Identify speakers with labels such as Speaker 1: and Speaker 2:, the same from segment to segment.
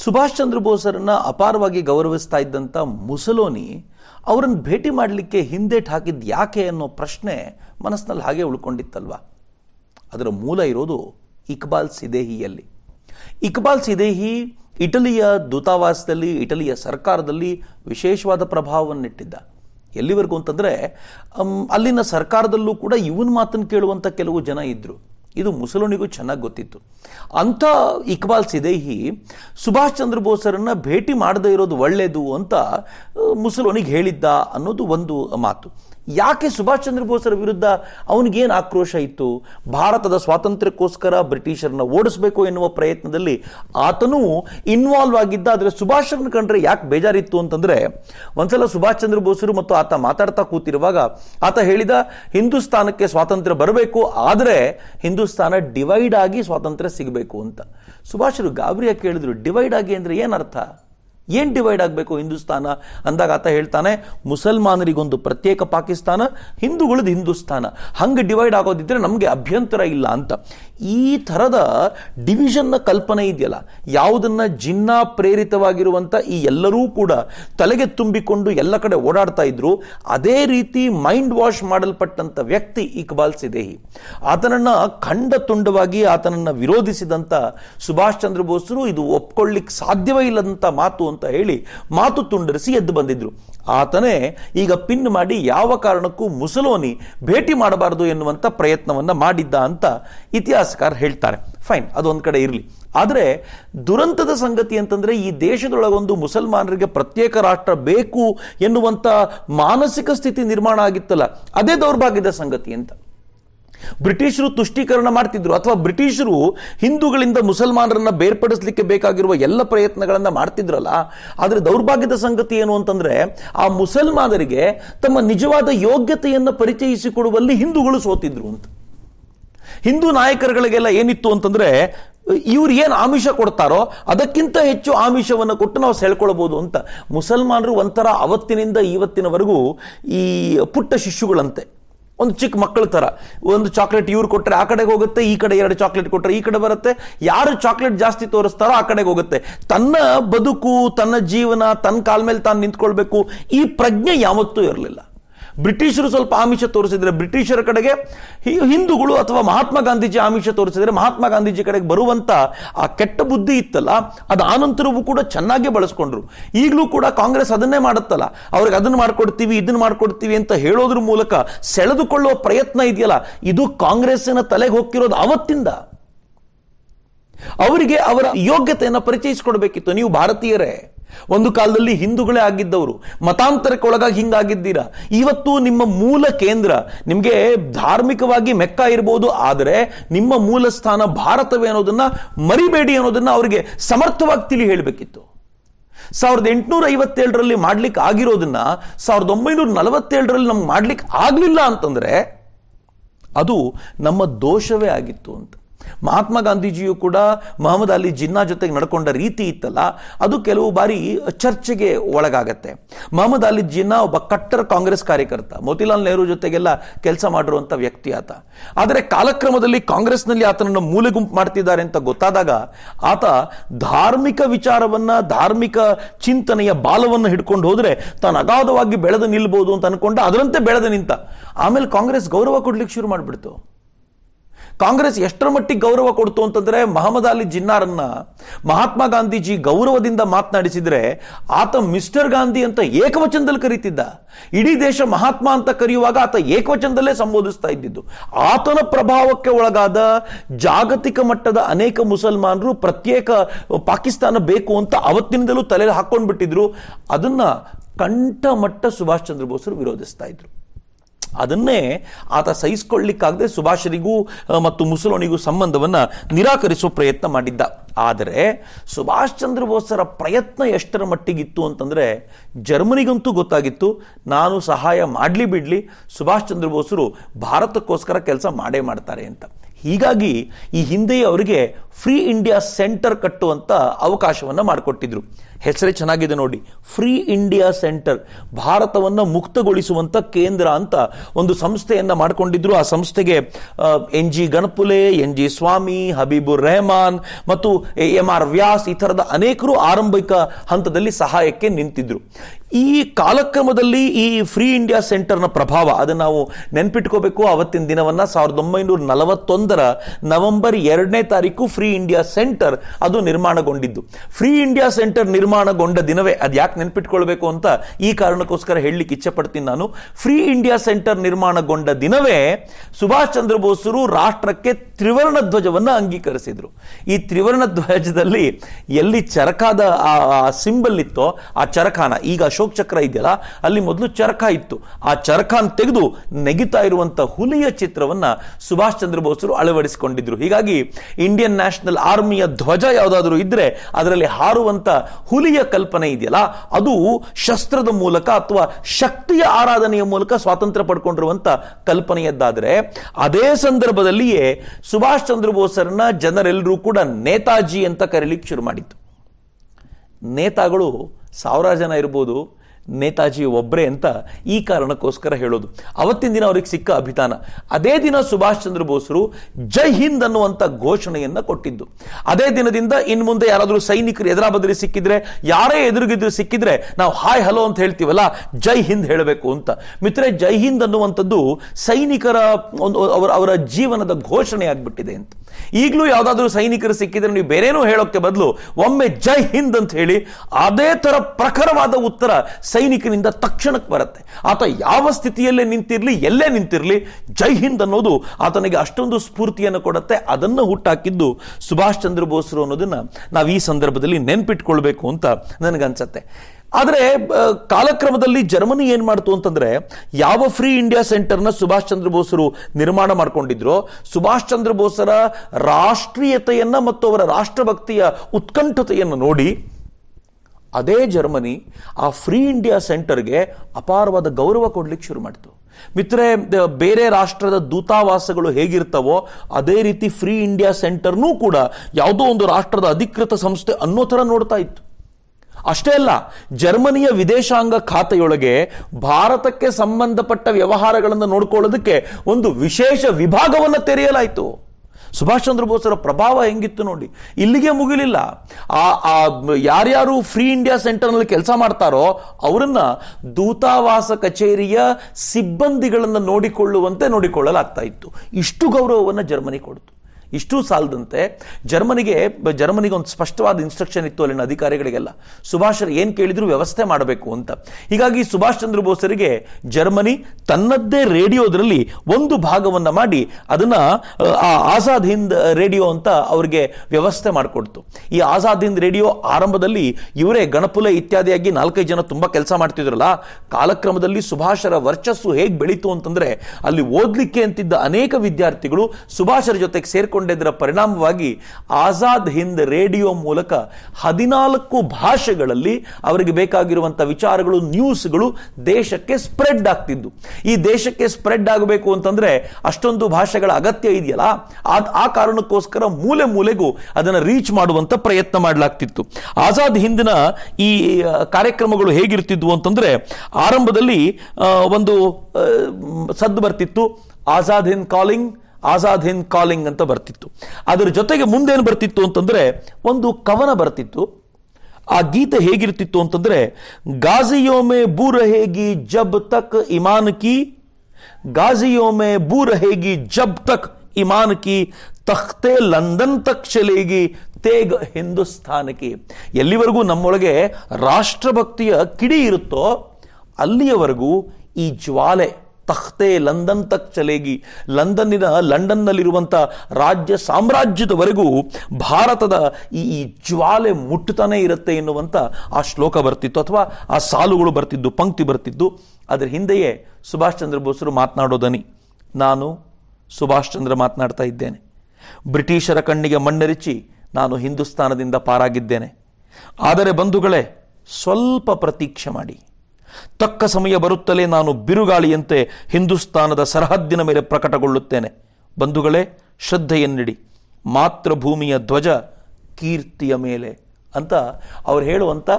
Speaker 1: ಸುಭಾಷ್ ಚಂದ್ರ ಬೋಸರನ್ನು ಅಪಾರವಾಗಿ ಗೌರವಿಸ್ತಾ ಇದ್ದಂಥ ಮುಸಲೋನಿ ಅವರನ್ನು ಭೇಟಿ ಮಾಡಲಿಕ್ಕೆ ಹಿಂದೇಟ್ ಹಾಕಿದ್ದು ಯಾಕೆ ಅನ್ನೋ ಪ್ರಶ್ನೆ ಮನಸ್ಸಿನಲ್ಲಿ ಹಾಗೆ ಉಳ್ಕೊಂಡಿತ್ತಲ್ವ ಅದರ ಮೂಲ ಇರೋದು ಇಕ್ಬಾಲ್ ಸಿದೇಹಿಯಲ್ಲಿ ಇಕ್ಬಾಲ್ ಸಿದೇಹಿ ಇಟಲಿಯ ದೂತಾವಾಸದಲ್ಲಿ ಇಟಲಿಯ ಸರ್ಕಾರದಲ್ಲಿ ವಿಶೇಷವಾದ ಪ್ರಭಾವವನ್ನಿಟ್ಟಿದ್ದ ಎಲ್ಲಿವರೆಗೂ ಅಂತಂದರೆ ಅಲ್ಲಿನ ಸರ್ಕಾರದಲ್ಲೂ ಕೂಡ ಇವನ ಮಾತನ್ನು ಕೇಳುವಂಥ ಕೆಲವು ಜನ ಇದ್ದರು ಇದು ಮುಸಲೋನಿಗೂ ಚೆನ್ನಾಗಿ ಗೊತ್ತಿತ್ತು ಅಂಥ ಇಕ್ಬಾಲ್ ಸಿದೇಹಿ ಸುಭಾಷ್ ಚಂದ್ರ ಬೋಸರನ್ನು ಭೇಟಿ ಮಾಡದೇ ಇರೋದು ಒಳ್ಳೆಯದು ಅಂತ ಮುಸಲೋನಿಗೆ ಹೇಳಿದ್ದ ಅನ್ನೋದು ಒಂದು ಮಾತು ಯಾಕೆ ಸುಭಾಷ್ ಚಂದ್ರ ಬೋಸರ ವಿರುದ್ಧ ಅವನಿಗೇನು ಆಕ್ರೋಶ ಇತ್ತು ಭಾರತದ ಸ್ವಾತಂತ್ರ್ಯಕ್ಕೋಸ್ಕರ ಬ್ರಿಟಿಷರನ್ನ ಓಡಿಸಬೇಕು ಎನ್ನುವ ಪ್ರಯತ್ನದಲ್ಲಿ ಆತನೂ ಇನ್ವಾಲ್ವ್ ಆಗಿದ್ದ ಆದರೆ ಸುಭಾಷರನ್ನ ಕಂಡ್ರೆ ಯಾಕೆ ಬೇಜಾರಿತ್ತು ಅಂತಂದ್ರೆ ಒಂದ್ಸಲ ಸುಭಾಷ್ ಚಂದ್ರ ಬೋಸರು ಮತ್ತು ಆತ ಮಾತಾಡ್ತಾ ಕೂತಿರುವಾಗ ಆತ ಹೇಳಿದ ಹಿಂದೂಸ್ತಾನಕ್ಕೆ ಸ್ವಾತಂತ್ರ್ಯ ಬರಬೇಕು ಆದರೆ ಹಿಂದೂಸ್ತಾನ ಡಿವೈಡ್ ಆಗಿ ಸ್ವಾತಂತ್ರ್ಯ ಸಿಗಬೇಕು ಅಂತ ಸುಭಾಷರು ಗಾಬರಿಯಾಗಿ ಕೇಳಿದ್ರು ಡಿವೈಡ್ ಆಗಿ ಅಂದರೆ ಏನರ್ಥ ಏನು ಡಿವೈಡ್ ಆಗಬೇಕು ಹಿಂದೂಸ್ತಾನ ಅಂದಾಗ ಆತ ಹೇಳ್ತಾನೆ ಮುಸಲ್ಮಾನರಿಗೊಂದು ಪ್ರತ್ಯೇಕ ಪಾಕಿಸ್ತಾನ ಹಿಂದೂಗಳದ್ದು ಹಿಂದೂಸ್ತಾನ ಹಂಗೆ ಡಿವೈಡ್ ಆಗೋದಿದ್ರೆ ನಮಗೆ ಅಭ್ಯಂತರ ಇಲ್ಲ ಅಂತ ಈ ಥರದ ಡಿವಿಷನ್ನ ಕಲ್ಪನೆ ಇದೆಯಲ್ಲ ಯಾವುದನ್ನು ಜಿನ್ನ ಪ್ರೇರಿತವಾಗಿರುವಂಥ ಈ ಎಲ್ಲರೂ ಕೂಡ ತಲೆಗೆ ತುಂಬಿಕೊಂಡು ಎಲ್ಲ ಕಡೆ ಓಡಾಡ್ತಾ ಇದ್ರು ಅದೇ ರೀತಿ ಮೈಂಡ್ ವಾಶ್ ಮಾಡಲ್ಪಟ್ಟಂಥ ವ್ಯಕ್ತಿ ಇಕ್ಬಾಲ್ ಸಿದೇಹಿ ಆತನನ್ನು ಖಂಡ ತುಂಡವಾಗಿ ಆತನನ್ನು ವಿರೋಧಿಸಿದಂಥ ಸುಭಾಷ್ ಚಂದ್ರ ಬೋಸರು ಇದು ಒಪ್ಕೊಳ್ಳಿಕ್ಕೆ ಸಾಧ್ಯವೇ ಇಲ್ಲದಂಥ ಮಾತು ಅಂತ ಅಂತ ಹೇಳಿ ಮಾತು ತುಂಡರಿಸಿ ಎದ್ದು ಬಂದಿದ್ರು ಆತನೇ ಈಗ ಪಿನ್ ಮಾಡಿ ಯಾವ ಕಾರಣಕ್ಕೂ ಮುಸಲೋನಿ ಭೇಟಿ ಮಾಡಬಾರದು ಎನ್ನುವಂಥ ಪ್ರಯತ್ನವನ್ನು ಮಾಡಿದ್ದ ಅಂತ ಇತಿಹಾಸಕಾರ ಹೇಳ್ತಾರೆ ಫೈನ್ ಅದೊಂದು ಕಡೆ ಇರಲಿ ಆದರೆ ದುರಂತದ ಸಂಗತಿ ಅಂತಂದರೆ ಈ ದೇಶದೊಳಗೊಂದು ಮುಸಲ್ಮಾನರಿಗೆ ಪ್ರತ್ಯೇಕ ರಾಷ್ಟ್ರ ಬೇಕು ಎನ್ನುವಂಥ ಮಾನಸಿಕ ಸ್ಥಿತಿ ನಿರ್ಮಾಣ ಆಗಿತ್ತಲ್ಲ ಅದೇ ದೌರ್ಭಾಗ್ಯದ ಸಂಗತಿ ಅಂತ ಬ್ರಿಟಿಷರು ತುಷ್ಟೀಕರಣ ಮಾಡ್ತಿದ್ರು ಅಥವಾ ಬ್ರಿಟಿಷರು ಹಿಂದೂಗಳಿಂದ ಮುಸಲ್ಮಾನರನ್ನ ಬೇರ್ಪಡಿಸಲಿಕ್ಕೆ ಬೇಕಾಗಿರುವ ಎಲ್ಲ ಪ್ರಯತ್ನಗಳನ್ನ ಮಾಡ್ತಿದ್ರಲ್ಲ ಆದರೆ ದೌರ್ಭಾಗ್ಯದ ಸಂಗತಿ ಏನು ಅಂತಂದ್ರೆ ಆ ಮುಸಲ್ಮಾನರಿಗೆ ತಮ್ಮ ನಿಜವಾದ ಯೋಗ್ಯತೆಯನ್ನು ಪರಿಚಯಿಸಿಕೊಡುವಲ್ಲಿ ಹಿಂದೂಗಳು ಸೋತಿದ್ರು ಅಂತ ಹಿಂದೂ ನಾಯಕರುಗಳಿಗೆಲ್ಲ ಏನಿತ್ತು ಅಂತಂದ್ರೆ ಇವ್ರು ಏನು ಆಮಿಷ ಕೊಡ್ತಾರೋ ಅದಕ್ಕಿಂತ ಹೆಚ್ಚು ಆಮಿಷವನ್ನು ಕೊಟ್ಟು ನಾವು ಸೆಳ್ಕೊಳ್ಬೋದು ಅಂತ ಮುಸಲ್ಮಾನರು ಒಂಥರ ಅವತ್ತಿನಿಂದ ಇವತ್ತಿನವರೆಗೂ ಈ ಪುಟ್ಟ ಶಿಶುಗಳಂತೆ ಒಂದು ಚಿಕ್ಕ ಮಕ್ಕಳ ತರ ಒಂದು ಚಾಕ್ಲೇಟ್ ಇವ್ರು ಕೊಟ್ಟರೆ ಆ ಕಡೆಗೆ ಹೋಗುತ್ತೆ ಈ ಕಡೆ ಎರಡು ಚಾಕ್ಲೇಟ್ ಕೊಟ್ಟರೆ ಈ ಕಡೆ ಬರುತ್ತೆ ಯಾರು ಚಾಕ್ಲೇಟ್ ಜಾಸ್ತಿ ತೋರಿಸ್ತಾರೋ ಆ ಕಡೆಗೆ ಹೋಗುತ್ತೆ ತನ್ನ ಬದುಕು ತನ್ನ ಜೀವನ ತನ್ನ ಕಾಲ ಮೇಲೆ ತಾನು ನಿಂತ್ಕೊಳ್ಬೇಕು ಈ ಪ್ರಜ್ಞೆ ಯಾವತ್ತೂ ಇರಲಿಲ್ಲ ಬ್ರಿಟಿಷರು ಸ್ವಲ್ಪ ಆಮಿಷ ತೋರಿಸಿದರೆ ಬ್ರಿಟಿಷರ ಕಡೆಗೆ ಹಿಂದೂಗಳು ಅಥವಾ ಮಹಾತ್ಮ ಗಾಂಧೀಜಿ ಆಮಿಷ ತೋರಿಸಿದರೆ ಮಹಾತ್ಮ ಗಾಂಧೀಜಿ ಕಡೆಗೆ ಬರುವಂಥ ಆ ಕೆಟ್ಟ ಬುದ್ಧಿ ಇತ್ತಲ್ಲ ಅದು ಆನಂತರವೂ ಕೂಡ ಚೆನ್ನಾಗಿ ಬಳಸ್ಕೊಂಡ್ರು ಈಗಲೂ ಕೂಡ ಕಾಂಗ್ರೆಸ್ ಅದನ್ನೇ ಮಾಡುತ್ತಲ್ಲ ಅವ್ರಿಗೆ ಅದನ್ನು ಮಾಡ್ಕೊಡ್ತೀವಿ ಇದನ್ನು ಮಾಡ್ಕೊಡ್ತೀವಿ ಅಂತ ಹೇಳೋದ್ರ ಮೂಲಕ ಸೆಳೆದುಕೊಳ್ಳುವ ಪ್ರಯತ್ನ ಇದೆಯಲ್ಲ ಇದು ಕಾಂಗ್ರೆಸ್ಸಿನ ತಲೆಗೆ ಹೋಗ್ತಿರೋದು ಅವತ್ತಿಂದ ಅವರಿಗೆ ಅವರ ಯೋಗ್ಯತೆಯನ್ನು ಪರಿಚಯಿಸಿಕೊಡ್ಬೇಕಿತ್ತು ನೀವು ಭಾರತೀಯರೇ ಒಂದು ಕಾಲದಲ್ಲಿ ಹಿಂದೂಗಳೇ ಆಗಿದ್ದವರು ಮತಾಂತರಕ್ಕೆ ಒಳಗಾಗಿ ಹಿಂಗಾಗಿದ್ದೀರಾ ಇವತ್ತು ನಿಮ್ಮ ಮೂಲ ಕೇಂದ್ರ ನಿಮಗೆ ಧಾರ್ಮಿಕವಾಗಿ ಮೆಕ್ಕ ಇರಬಹುದು ಆದರೆ ನಿಮ್ಮ ಮೂಲ ಸ್ಥಾನ ಭಾರತವೇ ಅನ್ನೋದನ್ನ ಮರಿಬೇಡಿ ಅನ್ನೋದನ್ನ ಅವರಿಗೆ ಸಮರ್ಥವಾಗಿ ತಿಳಿ ಹೇಳಬೇಕಿತ್ತು ಸಾವಿರದ ಎಂಟುನೂರ ಐವತ್ತೇಳರಲ್ಲಿ ಮಾಡ್ಲಿಕ್ಕೆ ಆಗಿರೋದನ್ನ ಸಾವಿರದ ಒಂಬೈನೂರ ನಲವತ್ತೇಳರಲ್ಲಿ ನಮ್ಗೆ ಮಾಡ್ಲಿಕ್ಕೆ ಆಗಲಿಲ್ಲ ಅಂತಂದ್ರೆ ಅದು ನಮ್ಮ ದೋಷವೇ ಆಗಿತ್ತು ಅಂತ ಮಹಾತ್ಮ ಗಾಂಧೀಜಿಯು ಕೂಡ ಮೊಹಮ್ಮದ್ ಅಲಿ ಜಿನ್ನಾ ಜೊತೆಗೆ ನಡ್ಕೊಂಡ ರೀತಿ ಇತ್ತಲ್ಲ ಅದು ಕೆಲವು ಬಾರಿ ಚರ್ಚೆಗೆ ಒಳಗಾಗತ್ತೆ ಮೊಹಮ್ಮದ್ ಅಲಿ ಜಿನ್ನಾ ಒಬ್ಬ ಕಟ್ಟರ್ ಕಾಂಗ್ರೆಸ್ ಕಾರ್ಯಕರ್ತ ಮೋತಿಲಾಲ್ ನೆಹರು ಜೊತೆಗೆಲ್ಲ ಕೆಲಸ ಮಾಡಿರುವಂತ ವ್ಯಕ್ತಿ ಆತ ಆದರೆ ಕಾಲಕ್ರಮದಲ್ಲಿ ಕಾಂಗ್ರೆಸ್ನಲ್ಲಿ ಆತನನ್ನು ಮೂಲೆ ಗುಂಪು ಮಾಡ್ತಿದ್ದಾರೆ ಅಂತ ಗೊತ್ತಾದಾಗ ಆತ ಧಾರ್ಮಿಕ ವಿಚಾರವನ್ನ ಧಾರ್ಮಿಕ ಚಿಂತನೆಯ ಬಾಲವನ್ನು ಹಿಡ್ಕೊಂಡು ಹೋದ್ರೆ ತಾನು ಅಗಾಧವಾಗಿ ಬೆಳೆದು ನಿಲ್ಬಹುದು ಅಂತ ಅನ್ಕೊಂಡ ಅದರಂತೆ ಬೆಳೆದು ನಿಂತ ಆಮೇಲೆ ಕಾಂಗ್ರೆಸ್ ಗೌರವ ಕೊಡ್ಲಿಕ್ಕೆ ಶುರು ಮಾಡಿಬಿಡ್ತು ಕಾಂಗ್ರೆಸ್ ಎಷ್ಟರ ಮಟ್ಟಿಗೆ ಗೌರವ ಕೊಡ್ತು ಅಂತಂದ್ರೆ ಮಹಮ್ಮದ್ ಅಲಿ ಜಿನ್ನಾರನ್ನ ಮಹಾತ್ಮ ಗಾಂಧೀಜಿ ಗೌರವದಿಂದ ಮಾತನಾಡಿಸಿದ್ರೆ ಆತ ಮಿಸ್ಟರ್ ಗಾಂಧಿ ಅಂತ ಏಕವಚನದಲ್ಲಿ ಕರೀತಿದ್ದ ಇಡೀ ದೇಶ ಮಹಾತ್ಮ ಅಂತ ಕರೆಯುವಾಗ ಆತ ಏಕವಚನದಲ್ಲೇ ಸಂಬೋಧಿಸ್ತಾ ಇದ್ದಿದ್ದು ಆತನ ಪ್ರಭಾವಕ್ಕೆ ಒಳಗಾದ ಜಾಗತಿಕ ಮಟ್ಟದ ಅನೇಕ ಮುಸಲ್ಮಾನರು ಪ್ರತ್ಯೇಕ ಪಾಕಿಸ್ತಾನ ಬೇಕು ಅಂತ ಅವತ್ತಿನಿಂದಲೂ ತಲೆಯಲ್ಲಿ ಹಾಕೊಂಡ್ಬಿಟ್ಟಿದ್ರು ಅದನ್ನ ಕಂಠಮಟ್ಟ ಸುಭಾಷ್ ಚಂದ್ರ ಬೋಸರು ವಿರೋಧಿಸ್ತಾ ಇದ್ರು ಅದನ್ನೇ ಆತ ಸಹಿಸಿಕೊಳ್ಳಿಕ್ಕಾಗದೆ ಸುಭಾಷರಿಗೂ ಮತ್ತು ಮುಸಲೋನಿಗೂ ಸಂಬಂಧವನ್ನು ನಿರಾಕರಿಸುವ ಪ್ರಯತ್ನ ಮಾಡಿದ್ದ ಆದರೆ ಸುಭಾಷ್ ಚಂದ್ರ ಬೋಸರ ಪ್ರಯತ್ನ ಎಷ್ಟರ ಮಟ್ಟಿಗಿತ್ತು ಅಂತಂದರೆ ಜರ್ಮನಿಗಂತೂ ಗೊತ್ತಾಗಿತ್ತು ನಾನು ಸಹಾಯ ಮಾಡಲಿ ಬಿಡಲಿ ಸುಭಾಷ್ ಚಂದ್ರ ಬೋಸರು ಭಾರತಕ್ಕೋಸ್ಕರ ಕೆಲಸ ಮಾಡೇ ಮಾಡ್ತಾರೆ ಅಂತ ಹೀಗಾಗಿ ಈ ಹಿಂದೆಯೇ ಅವರಿಗೆ ಫ್ರೀ ಇಂಡಿಯಾ ಸೆಂಟರ್ ಕಟ್ಟುವಂಥ ಅವಕಾಶವನ್ನು ಮಾಡಿಕೊಟ್ಟಿದ್ರು ಹೆಸರೇ ಚೆನ್ನಾಗಿದೆ ನೋಡಿ ಫ್ರೀ ಇಂಡಿಯಾ ಸೆಂಟರ್ ಭಾರತವನ್ನು ಮುಕ್ತಗೊಳಿಸುವಂಥ ಕೇಂದ್ರ ಅಂತ ಒಂದು ಸಂಸ್ಥೆಯನ್ನು ಮಾಡಿಕೊಂಡಿದ್ರು ಆ ಸಂಸ್ಥೆಗೆ N G Ganapule N G Swami Habibur Rahman ಮತ್ತು ಎಂ ಆರ್ ವ್ಯಾಸ್ ಈ ಥರದ ಅನೇಕರು ಆರಂಭಿಕ ಹಂತದಲ್ಲಿ ಸಹಾಯಕ್ಕೆ ನಿಂತಿದ್ರು ಈ ಕಾಲಕ್ರಮದಲ್ಲಿ ಈ ಫ್ರೀ ಇಂಡಿಯಾ ಸೆಂಟರ್ನ ಪ್ರಭಾವ ಅದನ್ನು ನಾವು ನೆನ್ಪಿಟ್ಕೋಬೇಕು ಅವತ್ತಿನ ದಿನವನ್ನು ಸಾವಿರದ ಒಂಬೈನೂರ ನಲವತ್ತೊಂದರ ನವೆಂಬರ್ ಎರಡನೇ ತಾರೀಕು ಫ್ರೀ ಇಂಡಿಯಾ ಸೆಂಟರ್ ಅದು ನಿರ್ಮಾಣಗೊಂಡಿದ್ದು ಫ್ರೀ ಇಂಡಿಯಾ ಸೆಂಟರ್ ನಿರ್ಮಾಣಗೊಂಡ ದಿನವೇ ಅದು ಯಾಕೆ ನೆನ್ಪಿಟ್ಕೊಳ್ಬೇಕು ಅಂತ ಈ ಕಾರಣಕ್ಕೋಸ್ಕರ ಹೇಳಲಿಕ್ಕೆ ಇಚ್ಛೆ ಪಡ್ತೀನಿ ನಾನು ಫ್ರೀ ಇಂಡಿಯಾ ಸೆಂಟರ್ ನಿರ್ಮಾಣಗೊಂಡ ದಿನವೇ ಸುಭಾಷ್ ಚಂದ್ರ ಬೋಸರು ರಾಷ್ಟ್ರಕ್ಕೆ ತ್ರಿವರ್ಣ ಧ್ವಜವನ್ನು ಅಂಗೀಕರಿಸಿದರು ಈ ತ್ರಿವರ್ಣ ಧ್ವಜದಲ್ಲಿ ಎಲ್ಲಿ ಚರಕಾದ ಆ ಸಿಂಬಲ್ ಇತ್ತೋ ಆ ಚರಕಾನ ಈಗ ಅಶೋಕ್ ಚಕ್ರ ಇದೆಯಲ್ಲ ಅಲ್ಲಿ ಮೊದಲು ಚರಕ ಇತ್ತು ಆ ಚರಕನ್ ತೆಗೆದು ನೆಗಿತಾ ಇರುವಂತಹ ಹುಲಿಯ ಚಿತ್ರವನ್ನ ಸುಭಾಷ್ ಚಂದ್ರ ಬೋಸರು ಅಳವಡಿಸಿಕೊಂಡಿದ್ರು ಹೀಗಾಗಿ ಇಂಡಿಯನ್ ನ್ಯಾಷನಲ್ ಆರ್ಮಿಯ ಧ್ವಜ ಯಾವುದಾದ್ರೂ ಇದ್ರೆ ಅದರಲ್ಲಿ ಹಾರುವಂತ ಹುಲಿಯ ಕಲ್ಪನೆ ಇದೆಯಲ್ಲ ಅದು ಶಸ್ತ್ರದ ಮೂಲಕ ಅಥವಾ ಶಕ್ತಿಯ ಆರಾಧನೆಯ ಮೂಲಕ ಸ್ವಾತಂತ್ರ್ಯ ಪಡ್ಕೊಂಡಿರುವಂತ ಕಲ್ಪನೆಯದ್ದಾದರೆ ಅದೇ ಸಂದರ್ಭದಲ್ಲಿಯೇ ಸುಭಾಷ್ ಚಂದ್ರ ಬೋಸರನ್ನ ಜನರೆಲ್ಲರೂ ಕೂಡ ನೇತಾಜಿ ಅಂತ ಕರೀಲಿಕ್ಕೆ ಶುರು ಮಾಡಿತ್ತು ನೇತಾಗಳು ಸಾವಿರಾರು ಜನ ಇರ್ಬೋದು ನೇತಾಜಿ ಒಬ್ಬರೇ ಅಂತ ಈ ಕಾರಣಕ್ಕೋಸ್ಕರ ಹೇಳೋದು ಅವತ್ತಿನ ದಿನ ಅವ್ರಿಗೆ ಸಿಕ್ಕ ಅಭಿಧಾನ ಅದೇ ದಿನ ಸುಭಾಷ್ ಚಂದ್ರ ಬೋಸರು ಜೈ ಹಿಂದ್ ಅನ್ನುವಂಥ ಘೋಷಣೆಯನ್ನು ಕೊಟ್ಟಿದ್ದು ಅದೇ ದಿನದಿಂದ ಇನ್ನು ಮುಂದೆ ಯಾರಾದರೂ ಸೈನಿಕರು ಎದುರಾಬದ್ರಿ ಸಿಕ್ಕಿದ್ರೆ ಯಾರೇ ಎದುರುಗಿದ್ರು ಸಿಕ್ಕಿದ್ರೆ ನಾವು ಹಾಯ್ ಹಲೋ ಅಂತ ಹೇಳ್ತೀವಲ್ಲ ಜೈ ಹಿಂದ್ ಹೇಳಬೇಕು ಅಂತ ಮಿತ್ರ ಜೈ ಹಿಂದ್ ಅನ್ನುವಂಥದ್ದು ಸೈನಿಕರ ಒಂದು ಅವರ ಅವರ ಜೀವನದ ಘೋಷಣೆ ಆಗ್ಬಿಟ್ಟಿದೆ ಅಂತ ಈಗಲೂ ಯಾವುದಾದ್ರೂ ಸೈನಿಕರು ಸಿಕ್ಕಿದ್ರೆ ನೀವು ಬೇರೇನೂ ಹೇಳೋಕ್ಕೆ ಬದಲು ಒಮ್ಮೆ ಜೈ ಹಿಂದ್ ಅಂತ ಹೇಳಿ ಅದೇ ಥರ ಪ್ರಖರವಾದ ಉತ್ತರ ಸೈನಿಕನಿಂದ ತಕ್ಷಣಕ್ಕೆ ಬರುತ್ತೆ ಆತ ಯಾವ ಸ್ಥಿತಿಯಲ್ಲೇ ನಿಂತಿರಲಿ ಎಲ್ಲೇ ನಿಂತಿರಲಿ ಜೈ ಹಿಂದ್ ಅನ್ನೋದು ಆತನಿಗೆ ಅಷ್ಟೊಂದು ಸ್ಫೂರ್ತಿಯನ್ನು ಕೊಡುತ್ತೆ ಅದನ್ನು ಹುಟ್ಟಾಕಿದ್ದು ಸುಭಾಷ್ ಚಂದ್ರ ಬೋಸ್ರು ಅನ್ನೋದನ್ನು ನಾವು ಈ ಸಂದರ್ಭದಲ್ಲಿ ನೆನ್ಪಿಟ್ಕೊಳ್ಬೇಕು ಅಂತ ನನಗನ್ಸತ್ತೆ ಆದರೆ ಕಾಲಕ್ರಮದಲ್ಲಿ ಜರ್ಮನಿ ಏನು ಮಾಡ್ತು ಅಂತಂದರೆ ಯಾವ ಫ್ರೀ ಇಂಡಿಯಾ ಸೆಂಟರ್ನ ಸುಭಾಷ್ ಚಂದ್ರ ಬೋಸರು ನಿರ್ಮಾಣ ಮಾಡ್ಕೊಂಡಿದ್ರು ಸುಭಾಷ್ ಚಂದ್ರ ಬೋಸರ ರಾಷ್ಟ್ರೀಯತೆಯನ್ನು ಮತ್ತು ಅವರ ರಾಷ್ಟ್ರಭಕ್ತಿಯ ಉತ್ಕಂಠತೆಯನ್ನು ನೋಡಿ ಅದೇ ಜರ್ಮನಿ ಆ ಫ್ರೀ ಇಂಡಿಯಾ ಸೆಂಟರ್ಗೆ ಅಪಾರವಾದ ಗೌರವ ಕೊಡ್ಲಿಕ್ಕೆ ಶುರು ಮಾಡಿತು ಮಿತ್ರೆ ಬೇರೆ ರಾಷ್ಟ್ರದ ದೂತಾವಾಸಗಳು ಹೇಗಿರ್ತವೋ ಅದೇ ರೀತಿ ಫ್ರೀ ಇಂಡಿಯಾ ಸೆಂಟರ್ನೂ ಕೂಡ ಯಾವುದೋ ಒಂದು ರಾಷ್ಟ್ರದ ಅಧಿಕೃತ ಸಂಸ್ಥೆ ಅನ್ನೋ ಥರ ನೋಡ್ತಾ ಇತ್ತು ಅಷ್ಟೇ ಅಲ್ಲ ಜರ್ಮನಿಯ ವಿದೇಶಾಂಗ ಖಾತೆಯೊಳಗೆ ಭಾರತಕ್ಕೆ ಸಂಬಂಧಪಟ್ಟ ವ್ಯವಹಾರಗಳನ್ನು ನೋಡ್ಕೊಳ್ಳೋದಕ್ಕೆ ಒಂದು ವಿಶೇಷ ವಿಭಾಗವನ್ನು ತೆರೆಯಲಾಯಿತು ಸುಭಾಷ್ ಚಂದ್ರ ಬೋಸರ ಪ್ರಭಾವ ಹೆಂಗಿತ್ತು ನೋಡಿ ಇಲ್ಲಿಗೆ ಮುಗಿಲಿಲ್ಲ ಆ ಆ ಯಾರ್ಯಾರು ಫ್ರೀ ಇಂಡಿಯಾ ಸೆಂಟರ್ನಲ್ಲಿ ಕೆಲಸ ಮಾಡ್ತಾರೋ ಅವರನ್ನ ದೂತಾವಾಸ ಕಚೇರಿಯ ಸಿಬ್ಬಂದಿಗಳನ್ನ ನೋಡಿಕೊಳ್ಳುವಂತೆ ನೋಡಿಕೊಳ್ಳಲಾಗ್ತಾ ಇತ್ತು ಇಷ್ಟು ಗೌರವವನ್ನು ಜರ್ಮನಿ ಕೊಡ್ತು ಇಷ್ಟೂ ಸಾಲದಂತೆ ಜರ್ಮನಿಗೆ ಜರ್ಮನಿಗೆ ಒಂದು ಸ್ಪಷ್ಟವಾದ ಇನ್ಸ್ಟ್ರಕ್ಷನ್ ಇತ್ತು ಅಲ್ಲಿನ ಅಧಿಕಾರಿಗಳಿಗೆಲ್ಲ ಸುಭಾಷರು ಏನು ಕೇಳಿದ್ರು ವ್ಯವಸ್ಥೆ ಮಾಡಬೇಕು ಅಂತ ಹೀಗಾಗಿ ಸುಭಾಷ್ ಚಂದ್ರ ಬೋಸರಿಗೆ ಜರ್ಮನಿ ತನ್ನದ್ದೇ ರೇಡಿಯೋದ್ರಲ್ಲಿ ಒಂದು ಭಾಗವನ್ನು ಮಾಡಿ ಅದನ್ನು ಆಜಾದ್ ಹಿಂದ್ ರೇಡಿಯೋ ಅಂತ ಅವರಿಗೆ ವ್ಯವಸ್ಥೆ ಮಾಡಿಕೊಡ್ತು ಈ ಆಜಾದ್ ಹಿಂದ್ ರೇಡಿಯೋ ಆರಂಭದಲ್ಲಿ ಇವರೇ ಗಣಪುಲೆ ಇತ್ಯಾದಿಯಾಗಿ ನಾಲ್ಕೈದು ಜನ ತುಂಬ ಕೆಲಸ ಮಾಡ್ತಿದ್ರಲ್ಲ ಕಾಲಕ್ರಮದಲ್ಲಿ ಸುಭಾಷರ ವರ್ಚಸ್ಸು ಹೇಗೆ ಬೆಳೀತು ಅಂತಂದರೆ ಅಲ್ಲಿ ಓದಲಿಕ್ಕೆ ಅಂತಿದ್ದ ಅನೇಕ ವಿದ್ಯಾರ್ಥಿಗಳು ಸುಭಾಷರ ಜೊತೆಗೆ ಸೇರ್ಕೊಂಡು ಮಾಡಿಕೊಂಡಿದ್ದರ ಪರಿಣಾಮವಾಗಿ ಆಜಾದ್ ಹಿಂದ್ ರೇಡಿಯೋ ಮೂಲಕ ಹದಿನಾಲ್ಕು ಭಾಷೆಗಳಲ್ಲಿ ಅವರಿಗೆ ಬೇಕಾಗಿರುವಂಥ ವಿಚಾರಗಳು ನ್ಯೂಸ್ಗಳು ದೇಶಕ್ಕೆ ಸ್ಪ್ರೆಡ್ ಆಗ್ತಿದ್ದು ಈ ದೇಶಕ್ಕೆ ಸ್ಪ್ರೆಡ್ ಆಗಬೇಕು ಅಂತಂದ್ರೆ ಅಷ್ಟೊಂದು ಭಾಷೆಗಳ ಅಗತ್ಯ ಇದೆಯಲ್ಲ ಆ ಕಾರಣಕ್ಕೋಸ್ಕರ ಮೂಲೆ ಮೂಲೆಗೂ ಅದನ್ನ ರೀಚ್ ಮಾಡುವಂತ ಪ್ರಯತ್ನ ಮಾಡಲಾಗ್ತಿತ್ತು ಆಜಾದ್ ಹಿಂದಿನ ಈ ಕಾರ್ಯಕ್ರಮಗಳು ಹೇಗಿರ್ತಿದ್ವು ಅಂತಂದ್ರೆ ಆರಂಭದಲ್ಲಿ ಒಂದು ಸದ್ದು ಬರ್ತಿತ್ತು ಆಜಾದ್ ಹಿಂದ್ ಕಾಲಿಂಗ್ ಆಜಾದ್ ಹಿಂದ್ ಕಾಲಿಂಗ್ ಅಂತ ಬರ್ತಿತ್ತು ಅದರ ಜೊತೆಗೆ ಮುಂದೇನು ಬರ್ತಿತ್ತು ಅಂತಂದ್ರೆ ಒಂದು ಕವನ ಬರ್ತಿತ್ತು ಆ ಗೀತೆ ಹೇಗಿರ್ತಿತ್ತು ಅಂತಂದ್ರೆ ಗಾಜಿಯೋಮೆ ಬೂ ರಹೇಗಿ ಜಬ್ ತಕ್ ಇಮಾನ್ ಕಿ ಗಾಜಿಯೋಮೆ ಬೂ ರಹೇಗಿ ಜಬ್ ತಕ್ ಇಮಾನ್ ಕಿ ತಖ್ತೆ ಲಂದನ್ ತಕ್ ಚಲೇಗಿ ತೇಗ್ ಕಿ ಎಲ್ಲಿವರೆಗೂ ನಮ್ಮೊಳಗೆ ರಾಷ್ಟ್ರಭಕ್ತಿಯ ಕಿಡಿ ಇರುತ್ತೋ ಅಲ್ಲಿಯವರೆಗೂ ಈ ಜ್ವಾಲೆ ತಖ್ತೆ ಲಂಡನ್ ತಕ್ ಚಲೇಗಿ ಲಂಡನ್ನಿನ ಲಂಡನ್ನಲ್ಲಿರುವಂಥ ರಾಜ್ಯ ಸಾಮ್ರಾಜ್ಯದವರೆಗೂ ಭಾರತದ ಈ ಜ್ವಾಲೆ ಮುಟ್ಟುತ್ತಾನೆ ಇರುತ್ತೆ ಎನ್ನುವಂಥ ಆ ಶ್ಲೋಕ ಬರ್ತಿತ್ತು ಅಥವಾ ಆ ಸಾಲುಗಳು ಬರ್ತಿದ್ದು ಪಂಕ್ತಿ ಬರ್ತಿದ್ದು ಅದರ ಹಿಂದೆಯೇ ಸುಭಾಷ್ ಚಂದ್ರ ಬೋಸರು ಮಾತನಾಡೋದನಿ ನಾನು ಸುಭಾಷ್ ಚಂದ್ರ ಮಾತನಾಡ್ತಾ ಇದ್ದೇನೆ ಬ್ರಿಟಿಷರ ಕಣ್ಣಿಗೆ ಮಣ್ಣರಿಚಿ ನಾನು ಹಿಂದೂಸ್ತಾನದಿಂದ ಪಾರಾಗಿದ್ದೇನೆ ಆದರೆ ಬಂಧುಗಳೇ ಸ್ವಲ್ಪ ಪ್ರತೀಕ್ಷೆ ಮಾಡಿ ತಕ್ಕ ಸಮಯ ಬರುತ್ತಲೇ ನಾನು ಬಿರುಗಾಳಿಯಂತೆ ಹಿಂದೂಸ್ತಾನದ ಸರಹದ್ದಿನ ಮೇಲೆ ಪ್ರಕಟಗೊಳ್ಳುತ್ತೇನೆ ಬಂಧುಗಳೇ ಶ್ರದ್ಧೆಯನ್ನಿಡಿ ಮಾತೃಭೂಮಿಯ ಧ್ವಜ ಕೀರ್ತಿಯ ಮೇಲೆ ಅಂತ ಅವ್ರು ಹೇಳುವಂಥ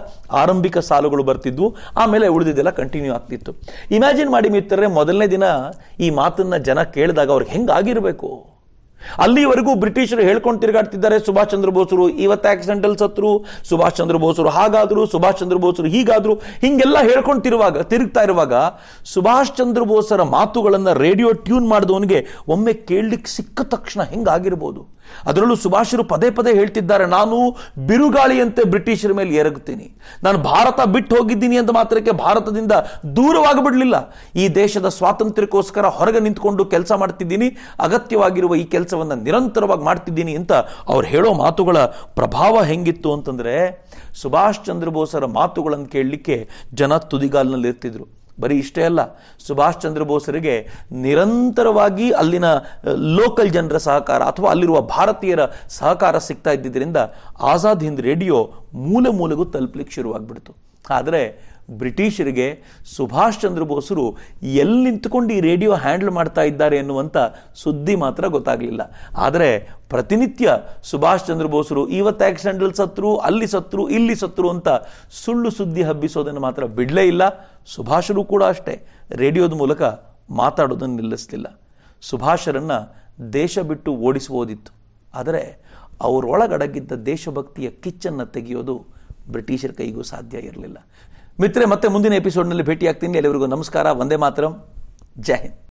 Speaker 1: ಆರಂಭಿಕ ಸಾಲುಗಳು ಬರ್ತಿದ್ವು ಆಮೇಲೆ ಉಳಿದಿದ್ದೆಲ್ಲ ಕಂಟಿನ್ಯೂ ಆಗ್ತಿತ್ತು ಇಮ್ಯಾಜಿನ್ ಮಾಡಿ ಮಿತ್ರರೆ ಮೊದಲನೇ ದಿನ ಈ ಮಾತನ್ನ ಜನ ಕೇಳಿದಾಗ ಅವ್ರಿಗೆ ಹೆಂಗಾಗಿರಬೇಕು ಅಲ್ಲಿವರೆಗೂ ಬ್ರಿಟಿಷರು ಹೇಳ್ಕೊಂಡು ತಿರುಗಾಡ್ತಿದ್ದಾರೆ ಸುಭಾಷ್ ಚಂದ್ರ ಬೋಸರು ಇವತ್ತು ಆಕ್ಸಿಡೆಂಟಲ್ ಸತ್ರು ಸುಭಾಷ್ ಚಂದ್ರ ಬೋಸರು ಹಾಗಾದ್ರು ಸುಭಾಷ್ ಚಂದ್ರ ಬೋಸರು ಹೀಗಾದ್ರು ಹಿಂಗೆಲ್ಲ ಹೇಳ್ಕೊಂತಿರುವಾಗ ತಿರುಗ್ತಾ ಇರುವಾಗ ಸುಭಾಷ್ ಚಂದ್ರ ಬೋಸರ ಮಾತುಗಳನ್ನು ರೇಡಿಯೋ ಟ್ಯೂನ್ ಮಾಡಿದವನಿಗೆ ಒಮ್ಮೆ ಕೇಳಲಿಕ್ಕೆ ಸಿಕ್ಕ ತಕ್ಷಣ ಹೆಂಗಾಗಿರ್ಬೋದು ಅದರಲ್ಲೂ ಸುಭಾಷರು ಪದೇ ಪದೇ ಹೇಳ್ತಿದ್ದಾರೆ ನಾನು ಬಿರುಗಾಳಿಯಂತೆ ಬ್ರಿಟಿಷರ ಮೇಲೆ ಎರಗುತ್ತೀನಿ ನಾನು ಭಾರತ ಬಿಟ್ಟು ಹೋಗಿದ್ದೀನಿ ಅಂತ ಮಾತ್ರಕ್ಕೆ ಭಾರತದಿಂದ ದೂರವಾಗಿಬಿಡಲಿಲ್ಲ ಈ ದೇಶದ ಸ್ವಾತಂತ್ರ್ಯಕ್ಕೋಸ್ಕರ ಹೊರಗೆ ನಿಂತ್ಕೊಂಡು ಕೆಲಸ ಮಾಡ್ತಿದ್ದೀನಿ ಅಗತ್ಯವಾಗಿರುವ ಈ ಕೆಲಸವನ್ನು ನಿರಂತರವಾಗಿ ಮಾಡ್ತಿದ್ದೀನಿ ಅಂತ ಅವ್ರು ಹೇಳೋ ಮಾತುಗಳ ಪ್ರಭಾವ ಹೆಂಗಿತ್ತು ಅಂತಂದರೆ ಸುಭಾಷ್ ಚಂದ್ರ ಬೋಸರ ಮಾತುಗಳನ್ನು ಕೇಳಲಿಕ್ಕೆ ಜನ ತುದಿಗಾಲಿನಲ್ಲಿ ಇರ್ತಿದ್ರು ಬರೀ ಇಷ್ಟೇ ಅಲ್ಲ ಸುಭಾಷ್ ಚಂದ್ರ ಬೋಸರಿಗೆ ನಿರಂತರವಾಗಿ ಅಲ್ಲಿನ ಲೋಕಲ್ ಜನರ ಸಹಕಾರ ಅಥವಾ ಅಲ್ಲಿರುವ ಭಾರತೀಯರ ಸಹಕಾರ ಸಿಗ್ತಾ ಇದ್ದಿದ್ದರಿಂದ ಆಜಾದ್ ಹಿಂದ್ ರೇಡಿಯೋ ಮೂಲೆ ಮೂಲೆಗೂ ತಲುಪಲಿಕ್ಕೆ ಶುರುವಾಗ್ಬಿಡ್ತು ಆದರೆ ಬ್ರಿಟಿಷರಿಗೆ ಸುಭಾಷ್ ಚಂದ್ರ ಬೋಸರು ಎಲ್ಲಿ ನಿಂತ್ಕೊಂಡು ಈ ರೇಡಿಯೋ ಹ್ಯಾಂಡಲ್ ಮಾಡ್ತಾ ಇದ್ದಾರೆ ಎನ್ನುವಂಥ ಸುದ್ದಿ ಮಾತ್ರ ಗೊತ್ತಾಗಲಿಲ್ಲ ಆದರೆ ಪ್ರತಿನಿತ್ಯ ಸುಭಾಷ್ ಚಂದ್ರ ಬೋಸರು ಇವತ್ತು ಆಕ್ಸಿಡೆಂಟಲ್ ಸತ್ರು ಅಲ್ಲಿ ಸತ್ರು ಇಲ್ಲಿ ಸತ್ರು ಅಂತ ಸುಳ್ಳು ಸುದ್ದಿ ಹಬ್ಬಿಸೋದನ್ನು ಮಾತ್ರ ಬಿಡಲೇ ಇಲ್ಲ ಸುಭಾಷರು ಕೂಡ ಅಷ್ಟೇ ರೇಡಿಯೋದ ಮೂಲಕ ಮಾತಾಡೋದನ್ನು ನಿಲ್ಲಿಸಲಿಲ್ಲ ಸುಭಾಷರನ್ನು ದೇಶ ಬಿಟ್ಟು ಓಡಿಸುವುದಿತ್ತು ಆದರೆ ಅವರೊಳಗಡಗಿದ್ದ ದೇಶಭಕ್ತಿಯ ಕಿಚ್ಚನ್ನು ತೆಗೆಯೋದು ಬ್ರಿಟಿಷರ ಕೈಗೂ ಸಾಧ್ಯ ಇರಲಿಲ್ಲ ಮಿತ್ರೆ ಮತ್ತೆ ಮುಂದಿನ ಎಪಿಸೋಡ್ನಲ್ಲಿ ಭೇಟಿಯಾಗ್ತೀನಿ ಎಲ್ಲರಿಗೂ ನಮಸ್ಕಾರ ವಂದೇ ಮಾತರಂ ಜೈ ಹಿಂದ್